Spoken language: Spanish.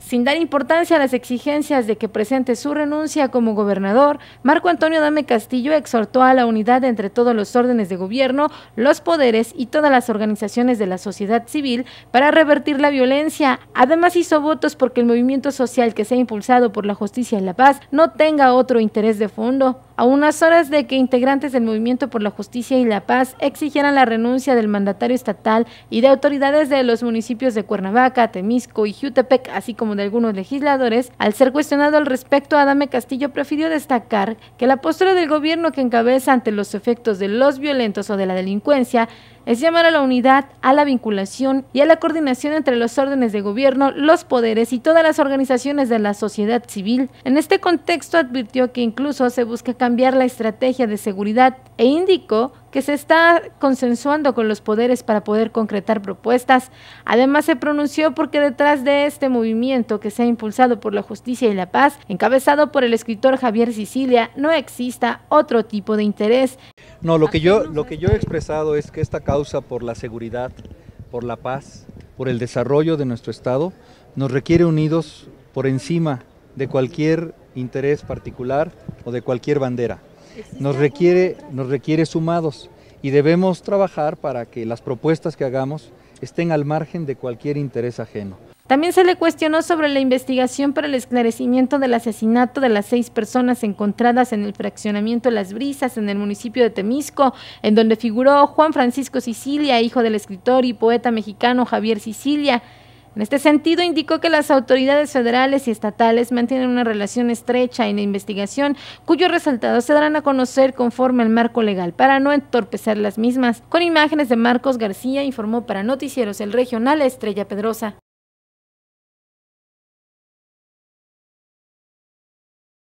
Sin dar importancia a las exigencias de que presente su renuncia como gobernador, Marco Antonio Dame Castillo exhortó a la unidad entre todos los órdenes de gobierno, los poderes y todas las organizaciones de la sociedad civil para revertir la violencia. Además hizo votos porque el movimiento social que se ha impulsado por la justicia y la paz no tenga otro interés de fondo a unas horas de que integrantes del Movimiento por la Justicia y la Paz exigieran la renuncia del mandatario estatal y de autoridades de los municipios de Cuernavaca, Temisco y Jutepec, así como de algunos legisladores, al ser cuestionado al respecto, Adame Castillo prefirió destacar que la postura del gobierno que encabeza ante los efectos de los violentos o de la delincuencia es llamar a la unidad, a la vinculación y a la coordinación entre los órdenes de gobierno, los poderes y todas las organizaciones de la sociedad civil. En este contexto advirtió que incluso se busca cambiar la estrategia de seguridad e indicó que se está consensuando con los poderes para poder concretar propuestas. Además, se pronunció porque detrás de este movimiento que se ha impulsado por la justicia y la paz, encabezado por el escritor Javier Sicilia, no exista otro tipo de interés. No, lo que yo, lo que yo he expresado es que esta causa por la seguridad, por la paz, por el desarrollo de nuestro Estado, nos requiere unidos por encima de cualquier interés particular o de cualquier bandera nos requiere, sumados y debemos trabajar para que las propuestas que hagamos estén al margen de cualquier interés ajeno. También se le cuestionó sobre la investigación para el esclarecimiento del asesinato de las seis personas encontradas en el fraccionamiento Las Brisas en el municipio de Temisco, en donde figuró Juan Francisco Sicilia, hijo del escritor y poeta mexicano Javier Sicilia, en este sentido, indicó que las autoridades federales y estatales mantienen una relación estrecha en la investigación, cuyos resultados se darán a conocer conforme al marco legal, para no entorpecer las mismas. Con imágenes de Marcos García, informó para Noticieros el Regional Estrella Pedrosa.